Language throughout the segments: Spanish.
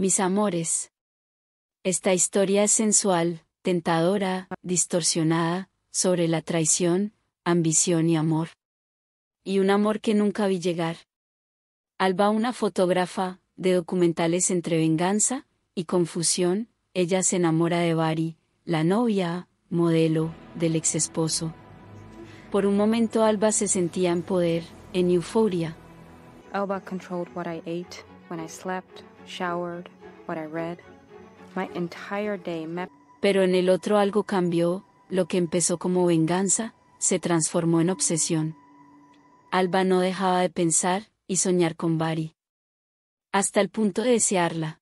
Mis amores. Esta historia es sensual, tentadora, distorsionada, sobre la traición, ambición y amor. Y un amor que nunca vi llegar. Alba, una fotógrafa, de documentales entre venganza y confusión, ella se enamora de Bari, la novia, modelo, del ex esposo. Por un momento Alba se sentía en poder, en euforia. Pero en el otro algo cambió, lo que empezó como venganza, se transformó en obsesión. Alba no dejaba de pensar y soñar con Bari. Hasta el punto de desearla.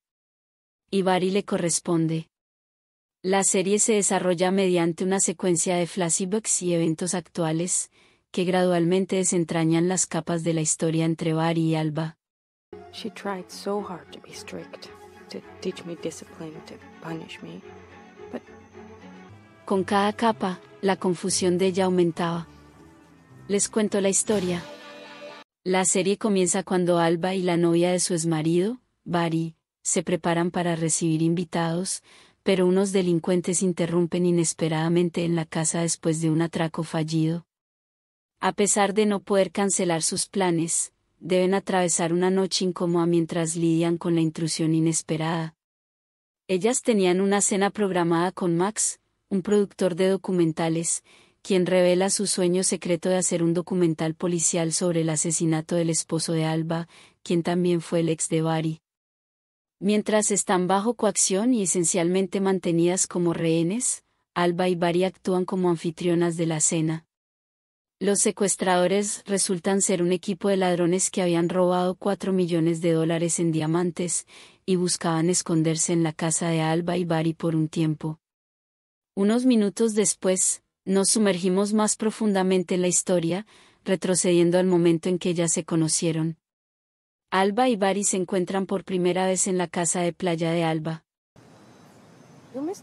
Y Bari le corresponde. La serie se desarrolla mediante una secuencia de flashbacks y eventos actuales, que gradualmente desentrañan las capas de la historia entre Bari y Alba. Con cada capa, la confusión de ella aumentaba. Les cuento la historia. La serie comienza cuando Alba y la novia de su exmarido, Bari, se preparan para recibir invitados, pero unos delincuentes interrumpen inesperadamente en la casa después de un atraco fallido. A pesar de no poder cancelar sus planes, deben atravesar una noche incómoda mientras lidian con la intrusión inesperada. Ellas tenían una cena programada con Max, un productor de documentales, quien revela su sueño secreto de hacer un documental policial sobre el asesinato del esposo de Alba, quien también fue el ex de Bari. Mientras están bajo coacción y esencialmente mantenidas como rehenes, Alba y Bari actúan como anfitrionas de la cena. Los secuestradores resultan ser un equipo de ladrones que habían robado cuatro millones de dólares en diamantes, y buscaban esconderse en la casa de Alba y Bari por un tiempo. Unos minutos después, nos sumergimos más profundamente en la historia, retrocediendo al momento en que ya se conocieron. Alba y Bari se encuentran por primera vez en la casa de playa de Alba. Barry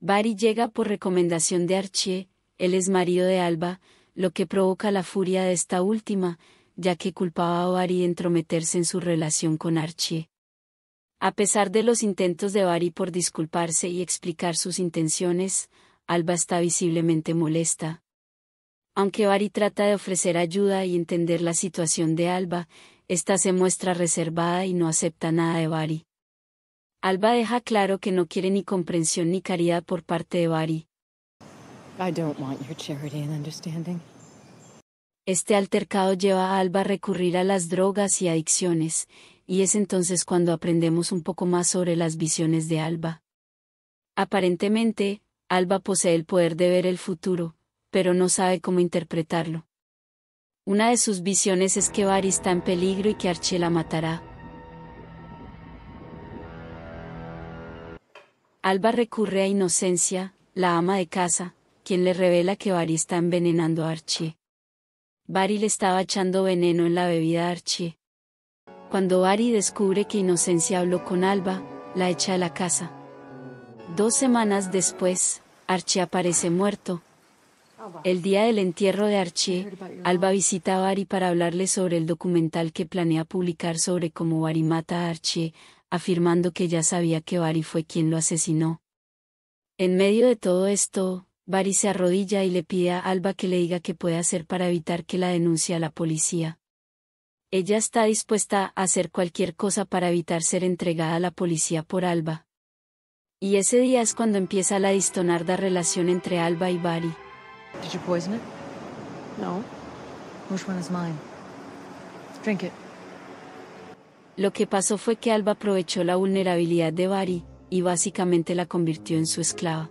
Bari llega por recomendación de Archie, él es marido de Alba, lo que provoca la furia de esta última, ya que culpaba a Bari de entrometerse en su relación con Archie. A pesar de los intentos de Bari por disculparse y explicar sus intenciones, Alba está visiblemente molesta. Aunque Bari trata de ofrecer ayuda y entender la situación de Alba, ésta se muestra reservada y no acepta nada de Bari. Alba deja claro que no quiere ni comprensión ni caridad por parte de Bari. Este altercado lleva a Alba a recurrir a las drogas y adicciones, y es entonces cuando aprendemos un poco más sobre las visiones de Alba. Aparentemente, Alba posee el poder de ver el futuro, pero no sabe cómo interpretarlo. Una de sus visiones es que Bari está en peligro y que Archie la matará. Alba recurre a Inocencia, la ama de casa, quien le revela que Bari está envenenando a Archie. Bari le estaba echando veneno en la bebida a Archie. Cuando Bari descubre que Inocencia habló con Alba, la echa de la casa. Dos semanas después, Archie aparece muerto. El día del entierro de Archie, Alba visita a Bari para hablarle sobre el documental que planea publicar sobre cómo Bari mata a Archie, afirmando que ya sabía que Bari fue quien lo asesinó. En medio de todo esto, Bari se arrodilla y le pide a Alba que le diga qué puede hacer para evitar que la denuncie a la policía. Ella está dispuesta a hacer cualquier cosa para evitar ser entregada a la policía por Alba, y ese día es cuando empieza la distonarda relación entre Alba y Bari. No. Which one is mine? Drink it. Lo que pasó fue que Alba aprovechó la vulnerabilidad de Bari y básicamente la convirtió en su esclava.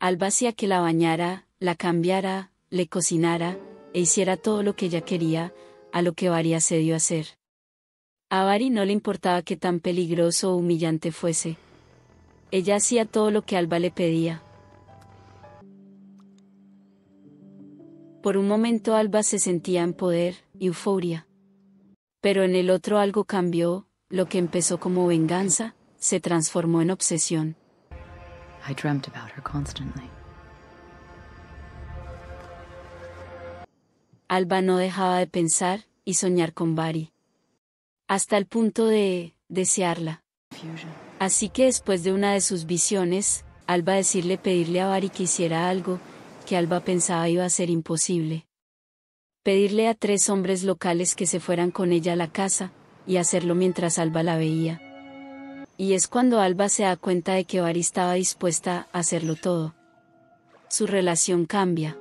Alba hacía que la bañara, la cambiara, le cocinara e hiciera todo lo que ella quería, a lo que Bari accedió a hacer. A Bari no le importaba que tan peligroso o humillante fuese. Ella hacía todo lo que Alba le pedía. Por un momento Alba se sentía en poder, euforia. Pero en el otro algo cambió, lo que empezó como venganza, se transformó en obsesión. Alba no dejaba de pensar y soñar con Bari. Hasta el punto de desearla. Así que después de una de sus visiones, Alba decirle pedirle a Bari que hiciera algo, que Alba pensaba iba a ser imposible. Pedirle a tres hombres locales que se fueran con ella a la casa, y hacerlo mientras Alba la veía. Y es cuando Alba se da cuenta de que Bari estaba dispuesta a hacerlo todo. Su relación cambia.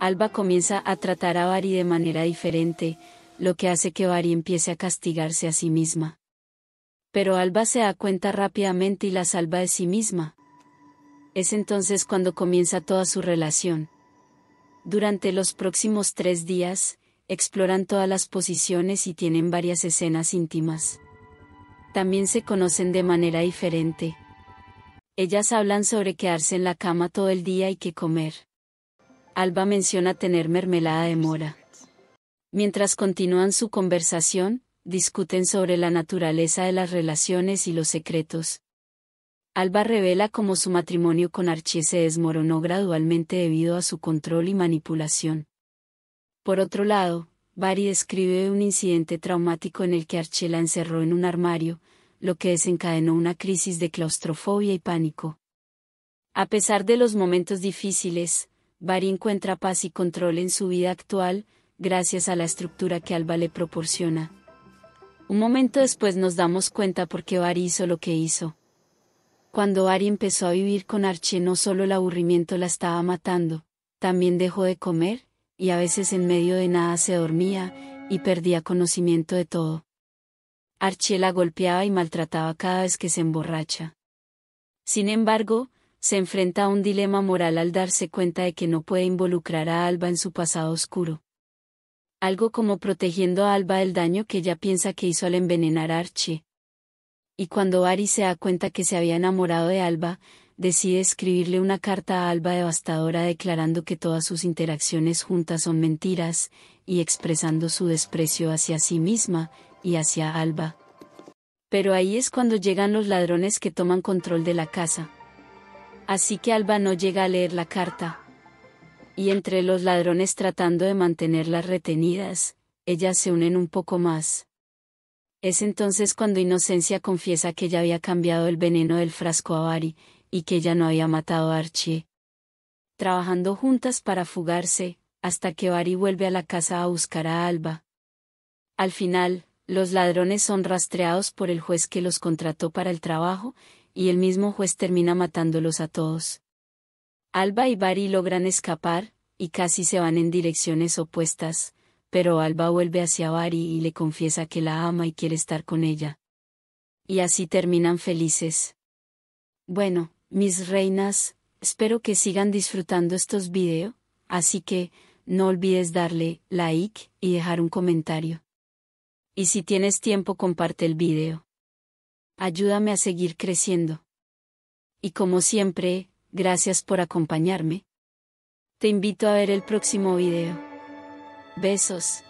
Alba comienza a tratar a Bari de manera diferente, lo que hace que Bari empiece a castigarse a sí misma pero Alba se da cuenta rápidamente y la salva de sí misma. Es entonces cuando comienza toda su relación. Durante los próximos tres días, exploran todas las posiciones y tienen varias escenas íntimas. También se conocen de manera diferente. Ellas hablan sobre quedarse en la cama todo el día y qué comer. Alba menciona tener mermelada de mora. Mientras continúan su conversación, discuten sobre la naturaleza de las relaciones y los secretos. Alba revela cómo su matrimonio con Archie se desmoronó gradualmente debido a su control y manipulación. Por otro lado, Barry describe un incidente traumático en el que Archie la encerró en un armario, lo que desencadenó una crisis de claustrofobia y pánico. A pesar de los momentos difíciles, Barry encuentra paz y control en su vida actual, gracias a la estructura que Alba le proporciona. Un momento después nos damos cuenta por qué Bari hizo lo que hizo. Cuando Ari empezó a vivir con Archie no solo el aburrimiento la estaba matando, también dejó de comer, y a veces en medio de nada se dormía, y perdía conocimiento de todo. Archie la golpeaba y maltrataba cada vez que se emborracha. Sin embargo, se enfrenta a un dilema moral al darse cuenta de que no puede involucrar a Alba en su pasado oscuro algo como protegiendo a Alba del daño que ella piensa que hizo al envenenar a Archie. Y cuando Ari se da cuenta que se había enamorado de Alba, decide escribirle una carta a Alba devastadora declarando que todas sus interacciones juntas son mentiras, y expresando su desprecio hacia sí misma, y hacia Alba. Pero ahí es cuando llegan los ladrones que toman control de la casa. Así que Alba no llega a leer la carta y entre los ladrones tratando de mantenerlas retenidas, ellas se unen un poco más. Es entonces cuando Inocencia confiesa que ella había cambiado el veneno del frasco a Bari, y que ella no había matado a Archie. Trabajando juntas para fugarse, hasta que Bari vuelve a la casa a buscar a Alba. Al final, los ladrones son rastreados por el juez que los contrató para el trabajo, y el mismo juez termina matándolos a todos. Alba y Bari logran escapar, y casi se van en direcciones opuestas, pero Alba vuelve hacia Bari y le confiesa que la ama y quiere estar con ella. Y así terminan felices. Bueno, mis reinas, espero que sigan disfrutando estos videos, así que, no olvides darle like y dejar un comentario. Y si tienes tiempo comparte el video. Ayúdame a seguir creciendo. Y como siempre, Gracias por acompañarme. Te invito a ver el próximo video. Besos.